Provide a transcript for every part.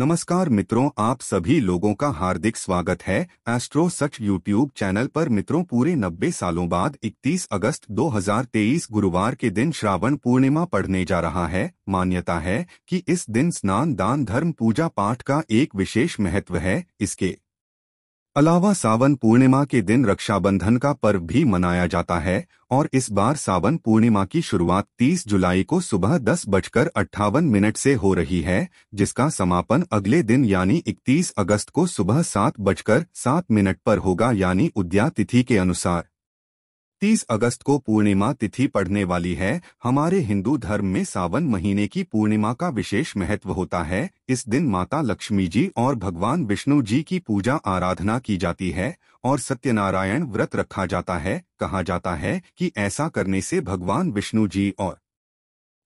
नमस्कार मित्रों आप सभी लोगों का हार्दिक स्वागत है एस्ट्रो सच यूट्यूब चैनल पर मित्रों पूरे 90 सालों बाद 31 अगस्त 2023 गुरुवार के दिन श्रावण पूर्णिमा पढ़ने जा रहा है मान्यता है कि इस दिन स्नान दान धर्म पूजा पाठ का एक विशेष महत्व है इसके अलावा सावन पूर्णिमा के दिन रक्षाबंधन का पर्व भी मनाया जाता है और इस बार सावन पूर्णिमा की शुरुआत 30 जुलाई को सुबह दस बजकर अट्ठावन मिनट से हो रही है जिसका समापन अगले दिन यानी 31 अगस्त को सुबह सात बजकर सात मिनट पर होगा यानी उद्या तिथि के अनुसार तीस अगस्त को पूर्णिमा तिथि पढ़ने वाली है हमारे हिंदू धर्म में सावन महीने की पूर्णिमा का विशेष महत्व होता है इस दिन माता लक्ष्मी जी और भगवान विष्णु जी की पूजा आराधना की जाती है और सत्यनारायण व्रत रखा जाता है कहा जाता है कि ऐसा करने से भगवान विष्णु जी और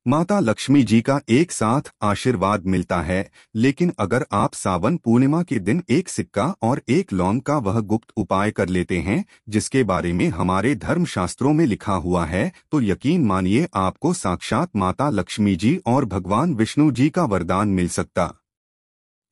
माता लक्ष्मी जी का एक साथ आशीर्वाद मिलता है लेकिन अगर आप सावन पूर्णिमा के दिन एक सिक्का और एक लौंग का वह गुप्त उपाय कर लेते हैं जिसके बारे में हमारे धर्मशास्त्रों में लिखा हुआ है तो यकीन मानिए आपको साक्षात माता लक्ष्मी जी और भगवान विष्णु जी का वरदान मिल सकता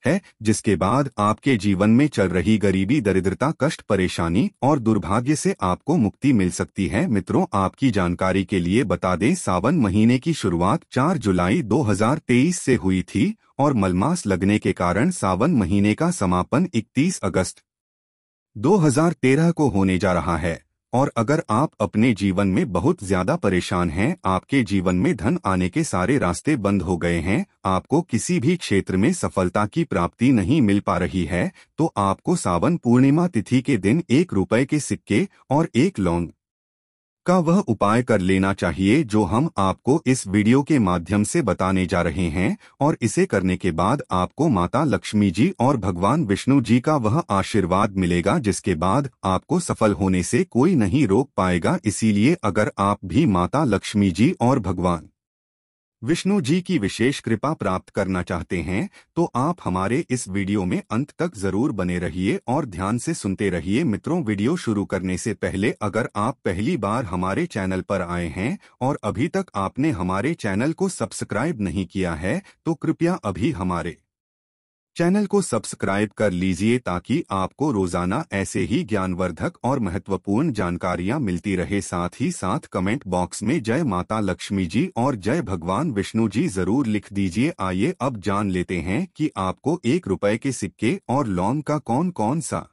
है जिसके बाद आपके जीवन में चल रही गरीबी दरिद्रता कष्ट परेशानी और दुर्भाग्य से आपको मुक्ति मिल सकती है मित्रों आपकी जानकारी के लिए बता दें सावन महीने की शुरुआत 4 जुलाई 2023 से हुई थी और मलमास लगने के कारण सावन महीने का समापन 31 अगस्त 2013 को होने जा रहा है और अगर आप अपने जीवन में बहुत ज्यादा परेशान हैं आपके जीवन में धन आने के सारे रास्ते बंद हो गए हैं आपको किसी भी क्षेत्र में सफलता की प्राप्ति नहीं मिल पा रही है तो आपको सावन पूर्णिमा तिथि के दिन एक रुपए के सिक्के और एक लौंग का वह उपाय कर लेना चाहिए जो हम आपको इस वीडियो के माध्यम से बताने जा रहे हैं और इसे करने के बाद आपको माता लक्ष्मी जी और भगवान विष्णु जी का वह आशीर्वाद मिलेगा जिसके बाद आपको सफल होने से कोई नहीं रोक पाएगा इसीलिए अगर आप भी माता लक्ष्मी जी और भगवान विष्णु जी की विशेष कृपा प्राप्त करना चाहते हैं तो आप हमारे इस वीडियो में अंत तक जरूर बने रहिए और ध्यान से सुनते रहिए मित्रों वीडियो शुरू करने से पहले अगर आप पहली बार हमारे चैनल पर आए हैं और अभी तक आपने हमारे चैनल को सब्सक्राइब नहीं किया है तो कृपया अभी हमारे चैनल को सब्सक्राइब कर लीजिए ताकि आपको रोजाना ऐसे ही ज्ञानवर्धक और महत्वपूर्ण जानकारियां मिलती रहे साथ ही साथ कमेंट बॉक्स में जय माता लक्ष्मी जी और जय भगवान विष्णु जी जरूर लिख दीजिए आइए अब जान लेते हैं कि आपको एक रुपए के सिक्के और लौंग का कौन कौन सा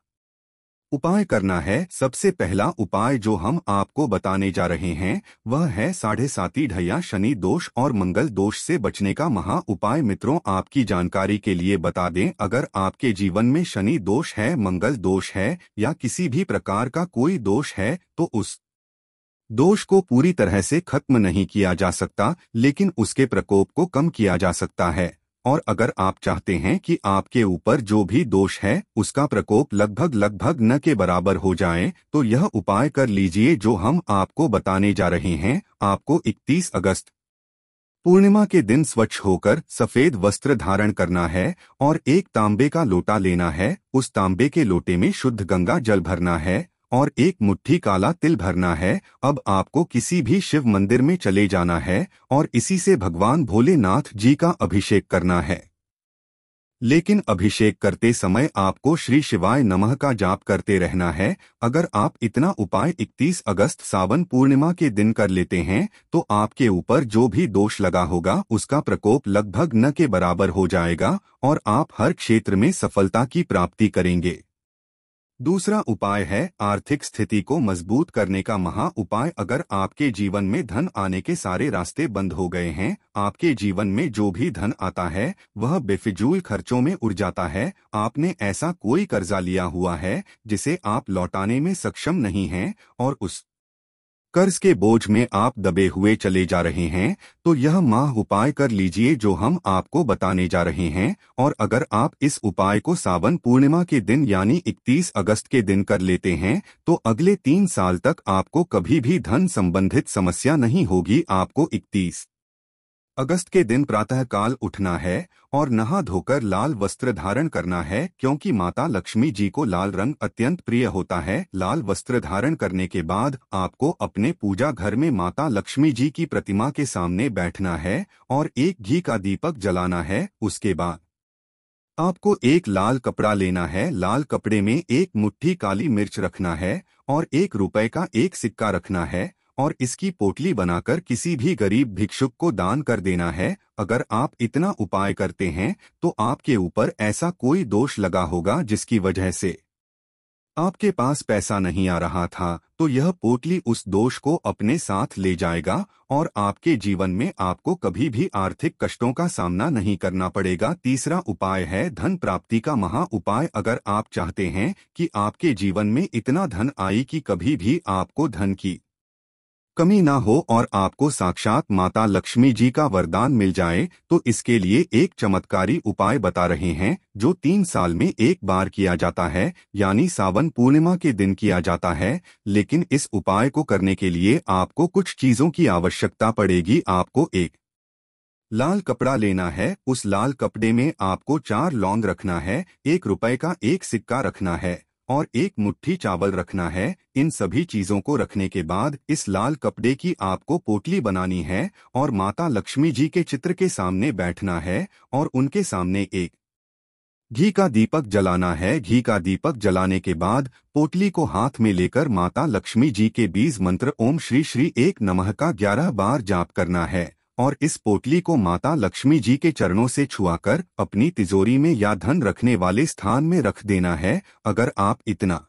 उपाय करना है सबसे पहला उपाय जो हम आपको बताने जा रहे हैं वह है साढ़े साती ढैया शनि दोष और मंगल दोष से बचने का महा उपाय मित्रों आपकी जानकारी के लिए बता दें अगर आपके जीवन में शनि दोष है मंगल दोष है या किसी भी प्रकार का कोई दोष है तो उस दोष को पूरी तरह से खत्म नहीं किया जा सकता लेकिन उसके प्रकोप को कम किया जा सकता है और अगर आप चाहते हैं कि आपके ऊपर जो भी दोष है उसका प्रकोप लगभग लगभग न के बराबर हो जाए तो यह उपाय कर लीजिए जो हम आपको बताने जा रहे हैं आपको 31 अगस्त पूर्णिमा के दिन स्वच्छ होकर सफेद वस्त्र धारण करना है और एक तांबे का लोटा लेना है उस तांबे के लोटे में शुद्ध गंगा जल भरना है और एक मुट्ठी काला तिल भरना है अब आपको किसी भी शिव मंदिर में चले जाना है और इसी से भगवान भोलेनाथ जी का अभिषेक करना है लेकिन अभिषेक करते समय आपको श्री शिवाय नमः का जाप करते रहना है अगर आप इतना उपाय 31 अगस्त सावन पूर्णिमा के दिन कर लेते हैं तो आपके ऊपर जो भी दोष लगा होगा उसका प्रकोप लगभग न के बराबर हो जाएगा और आप हर क्षेत्र में सफलता की प्राप्ति करेंगे दूसरा उपाय है आर्थिक स्थिति को मजबूत करने का महा उपाय अगर आपके जीवन में धन आने के सारे रास्ते बंद हो गए हैं आपके जीवन में जो भी धन आता है वह बेफिजूल खर्चों में उड़ जाता है आपने ऐसा कोई कर्जा लिया हुआ है जिसे आप लौटाने में सक्षम नहीं हैं और उस कर्ज के बोझ में आप दबे हुए चले जा रहे हैं तो यह माह उपाय कर लीजिए जो हम आपको बताने जा रहे हैं और अगर आप इस उपाय को सावन पूर्णिमा के दिन यानी 31 अगस्त के दिन कर लेते हैं तो अगले तीन साल तक आपको कभी भी धन संबंधित समस्या नहीं होगी आपको इकतीस अगस्त के दिन प्रातः काल उठना है और नहा धोकर लाल वस्त्र धारण करना है क्योंकि माता लक्ष्मी जी को लाल रंग अत्यंत प्रिय होता है लाल वस्त्र धारण करने के बाद आपको अपने पूजा घर में माता लक्ष्मी जी की प्रतिमा के सामने बैठना है और एक घी का दीपक जलाना है उसके बाद आपको एक लाल कपड़ा लेना है लाल कपड़े में एक मुठ्ठी काली मिर्च रखना है और एक रुपए का एक सिक्का रखना है और इसकी पोटली बनाकर किसी भी गरीब भिक्षुक को दान कर देना है अगर आप इतना उपाय करते हैं तो आपके ऊपर ऐसा कोई दोष लगा होगा जिसकी वजह से आपके पास पैसा नहीं आ रहा था तो यह पोटली उस दोष को अपने साथ ले जाएगा और आपके जीवन में आपको कभी भी आर्थिक कष्टों का सामना नहीं करना पड़ेगा तीसरा उपाय है धन प्राप्ति का महा उपाय अगर आप चाहते हैं कि आपके जीवन में इतना धन आए कि कभी भी आपको धन की कमी ना हो और आपको साक्षात माता लक्ष्मी जी का वरदान मिल जाए तो इसके लिए एक चमत्कारी उपाय बता रहे हैं जो तीन साल में एक बार किया जाता है यानी सावन पूर्णिमा के दिन किया जाता है लेकिन इस उपाय को करने के लिए आपको कुछ चीज़ों की आवश्यकता पड़ेगी आपको एक लाल कपड़ा लेना है उस लाल कपड़े में आपको चार लौंग रखना है एक रुपए का एक सिक्का रखना है और एक मुट्ठी चावल रखना है इन सभी चीजों को रखने के बाद इस लाल कपड़े की आपको पोटली बनानी है और माता लक्ष्मी जी के चित्र के सामने बैठना है और उनके सामने एक घी का दीपक जलाना है घी का दीपक जलाने के बाद पोटली को हाथ में लेकर माता लक्ष्मी जी के बीज मंत्र ओम श्री श्री एक नमह का ग्यारह बार जाप करना है और इस पोटली को माता लक्ष्मी जी के चरणों से छुआकर अपनी तिजोरी में या धन रखने वाले स्थान में रख देना है अगर आप इतना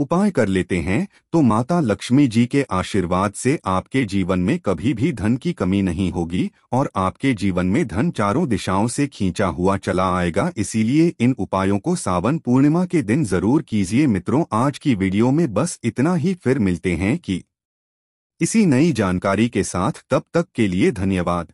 उपाय कर लेते हैं तो माता लक्ष्मी जी के आशीर्वाद से आपके जीवन में कभी भी धन की कमी नहीं होगी और आपके जीवन में धन चारों दिशाओं से खींचा हुआ चला आएगा इसीलिए इन उपायों को सावन पूर्णिमा के दिन जरूर कीजिए मित्रों आज की वीडियो में बस इतना ही फिर मिलते हैं कि इसी नई जानकारी के साथ तब तक के लिए धन्यवाद